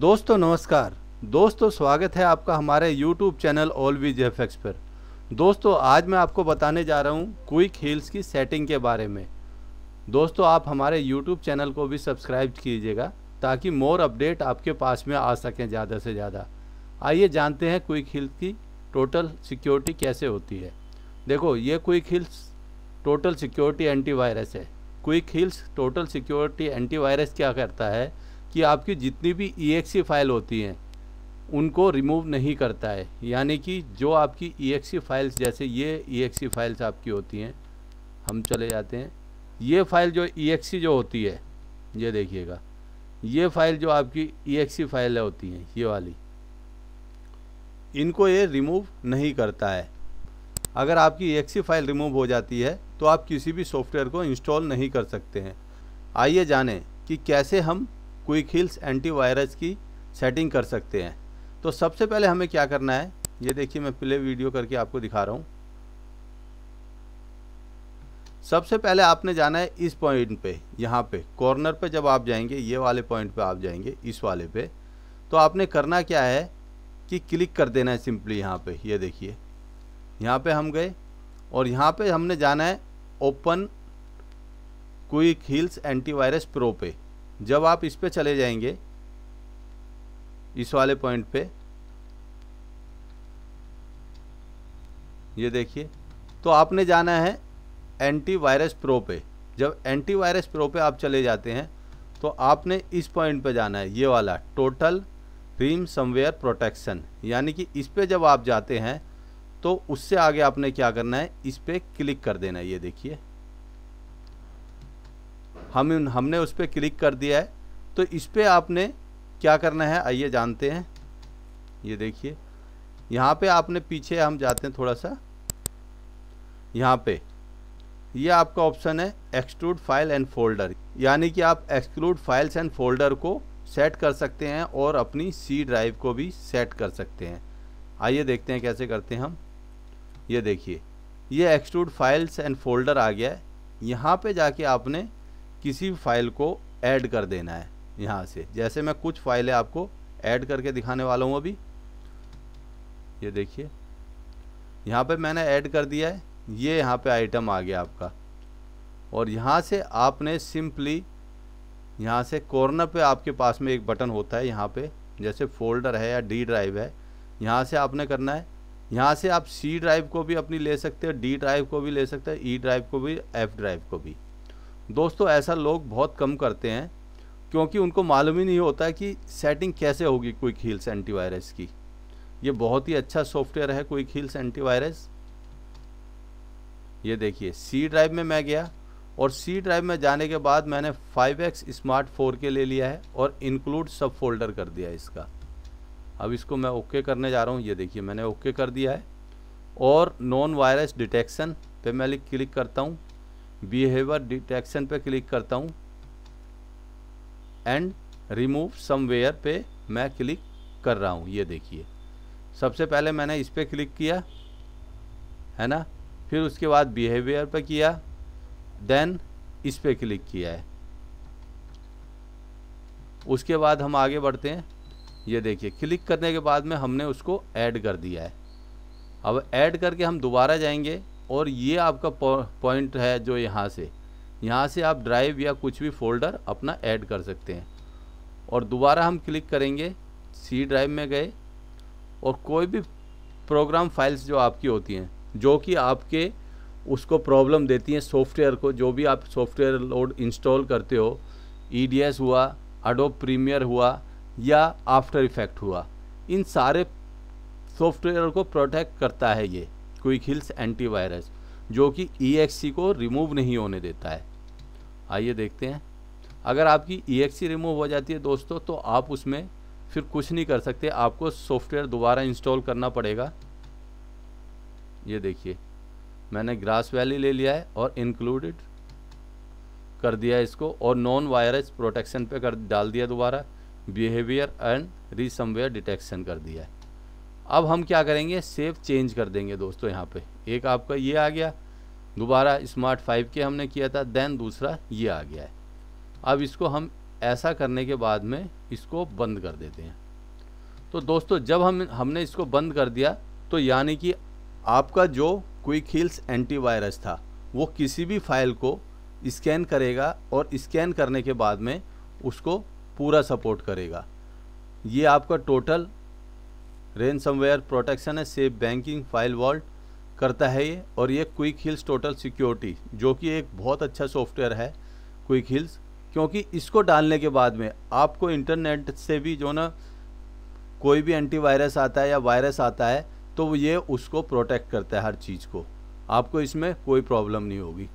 दोस्तों नमस्कार दोस्तों स्वागत है आपका हमारे YouTube channel all V X पर दोस्तों आज मैं आपको बताने जा रहा हूँ क्विक हील्स की सेटिंग के बारे में दोस्तों आप हमारे YouTube चैनल को भी सब्सक्राइब कीजिएगा ताकि मोर अपडेट आपके पास में आ सकें ज़्यादा से ज़्यादा आइए जानते हैं क्विक हील्स की टोटल सिक्योरिटी कैसे होती है देखो ये Quick Heals total security antivirus है Quick Heals total security antivirus क्या करता है कि आपकी जितनी भी ई e फाइल होती हैं उनको रिमूव नहीं करता है यानी कि जो आपकी ई e फाइल्स जैसे ये ई e फाइल्स आपकी होती हैं हम चले जाते हैं ये फाइल जो ई जो होती है ये देखिएगा ये फाइल जो आपकी ई फाइलें होती हैं ये वाली इनको ये रिमूव नहीं करता है अगर आपकी ई फाइल रिमूव हो जाती है तो आप किसी भी सॉफ्टवेयर को इंस्टॉल नहीं कर सकते हैं आइए जानें कि कैसे हम क्विक हिल्स एंटीवायरस की सेटिंग कर सकते हैं तो सबसे पहले हमें क्या करना है ये देखिए मैं प्ले वीडियो करके आपको दिखा रहा हूँ सबसे पहले आपने जाना है इस पॉइंट पे यहाँ पे कॉर्नर पे जब आप जाएंगे ये वाले पॉइंट पे आप जाएंगे इस वाले पे तो आपने करना क्या है कि क्लिक कर देना है सिंपली यहाँ पे ये देखिए यहाँ पे हम गए और यहाँ पे हमने जाना है open Quick Heals antivirus pro पे जब आप इस पे चले जाएंगे इस वाले पॉइंट पे ये देखिए तो आपने जाना है एंटीवायरस प्रो पे जब एंटीवायरस प्रो पे आप चले जाते हैं तो आपने इस पॉइंट पे जाना है ये वाला टोटल रीम समवेयर प्रोटेक्शन यानी कि इस पे जब आप जाते हैं तो उससे आगे आपने क्या करना है इस पर क्लिक कर देना है ये देखिए हम हमने उस पर क्लिक कर दिया है तो इस पर आपने क्या करना है आइए जानते हैं ये देखिए यहाँ पे आपने पीछे हम जाते हैं थोड़ा सा यहाँ पे ये आपका ऑप्शन है एक्सक्लूड फाइल एंड फोल्डर यानी कि आप एक्सक्लूड फाइल्स एंड फोल्डर को सेट कर सकते हैं और अपनी सी ड्राइव को भी सेट कर सकते हैं आइए देखते हैं कैसे करते हैं हम ये देखिए ये एक्सक्लूड फाइल्स एंड फोल्डर आ गया है यहाँ पे जाके आपने किसी फाइल को ऐड कर देना है यहाँ से जैसे मैं कुछ फाइलें आपको ऐड करके दिखाने वाला हूँ अभी ये देखिए यहाँ पे मैंने ऐड कर दिया है ये यहाँ पे आइटम आ गया आपका और यहाँ से आपने सिंपली यहाँ से कॉर्नर पे आपके पास में एक बटन होता है यहाँ पे जैसे फोल्डर है या डी ड्राइव है यहाँ से आपने करना है यहाँ से आप सी ड्राइव को भी अपनी ले सकते हैं डी ड्राइव को भी ले सकते हैं ई ड्राइव को भी एफ ड्राइव को भी दोस्तों ऐसा लोग बहुत कम करते हैं क्योंकि उनको मालूम ही नहीं होता कि सेटिंग कैसे होगी क्विक हील्स एंटीवायरस की ये बहुत ही अच्छा सॉफ्टवेयर है क्विक हील्स एंटीवायरस ये देखिए सी ड्राइव में मैं गया और सी ड्राइव में जाने के बाद मैंने 5x स्मार्ट फोर के ले लिया है और इंक्लूड सब फोल्डर कर दिया है इसका अब इसको मैं ओके करने जा रहा हूँ ये देखिए मैंने ओके कर दिया है और नॉन वायरस डिटेक्शन पे मैं क्लिक करता हूँ बिहेवियर डिटेक्शन पे क्लिक करता हूँ एंड रिमूव समवेयर पे मैं क्लिक कर रहा हूँ ये देखिए सबसे पहले मैंने इस पर क्लिक किया है ना फिर उसके बाद बिहेवियर पर किया देन इस पर क्लिक किया है उसके बाद हम आगे बढ़ते हैं ये देखिए क्लिक करने के बाद में हमने उसको ऐड कर दिया है अब ऐड करके हम दोबारा जाएंगे और ये आपका पॉइंट है जो यहाँ से यहाँ से आप ड्राइव या कुछ भी फोल्डर अपना ऐड कर सकते हैं और दोबारा हम क्लिक करेंगे सी ड्राइव में गए और कोई भी प्रोग्राम फाइल्स जो आपकी होती हैं जो कि आपके उसको प्रॉब्लम देती हैं सॉफ्टवेयर को जो भी आप सॉफ्टवेयर लोड इंस्टॉल करते हो ई e हुआ अडोप प्रीमियर हुआ या आफ्टर इफेक्ट हुआ इन सारे सॉफ्टवेयर को प्रोटेक्ट करता है ये क्विक हिल्स एंटीवायरस जो कि ई e को रिमूव नहीं होने देता है आइए देखते हैं अगर आपकी ई e रिमूव हो जाती है दोस्तों तो आप उसमें फिर कुछ नहीं कर सकते आपको सॉफ्टवेयर दोबारा इंस्टॉल करना पड़ेगा ये देखिए मैंने ग्रास वैली ले लिया है और इंक्लूडेड कर दिया इसको और नॉन वायरस प्रोटेक्शन पे कर डाल दिया दोबारा बिहेवियर एंड रीसमवेयर डिटेक्शन कर दिया है अब हम क्या करेंगे सेव चेंज कर देंगे दोस्तों यहाँ पे एक आपका ये आ गया दोबारा स्मार्ट फाइव के हमने किया था देन दूसरा ये आ गया है अब इसको हम ऐसा करने के बाद में इसको बंद कर देते हैं तो दोस्तों जब हम हमने इसको बंद कर दिया तो यानी कि आपका जो क्विक हिल्स एंटीवायरस था वो किसी भी फाइल को स्कैन करेगा और स्कैन करने के बाद में उसको पूरा सपोर्ट करेगा ये आपका टोटल रेनसमवेयर प्रोटेक्शन है सेफ बैंकिंग फाइल वॉल्ट करता है ये और ये क्विक हिल्स टोटल सिक्योरिटी जो कि एक बहुत अच्छा सॉफ्टवेयर है क्विक हिल्स क्योंकि इसको डालने के बाद में आपको इंटरनेट से भी जो ना कोई भी एंटीवायरस आता है या वायरस आता है तो ये उसको प्रोटेक्ट करता है हर चीज़ को आपको इसमें कोई प्रॉब्लम नहीं होगी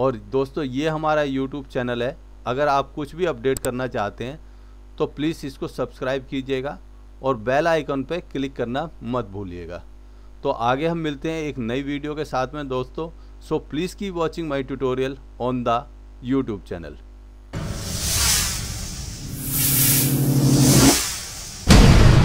और दोस्तों ये हमारा यूट्यूब चैनल है अगर आप कुछ भी अपडेट करना चाहते हैं तो प्लीज़ इसको सब्सक्राइब कीजिएगा और बेल आइकन पर क्लिक करना मत भूलिएगा तो आगे हम मिलते हैं एक नई वीडियो के साथ में दोस्तों so please keep watching my tutorial on the YouTube channel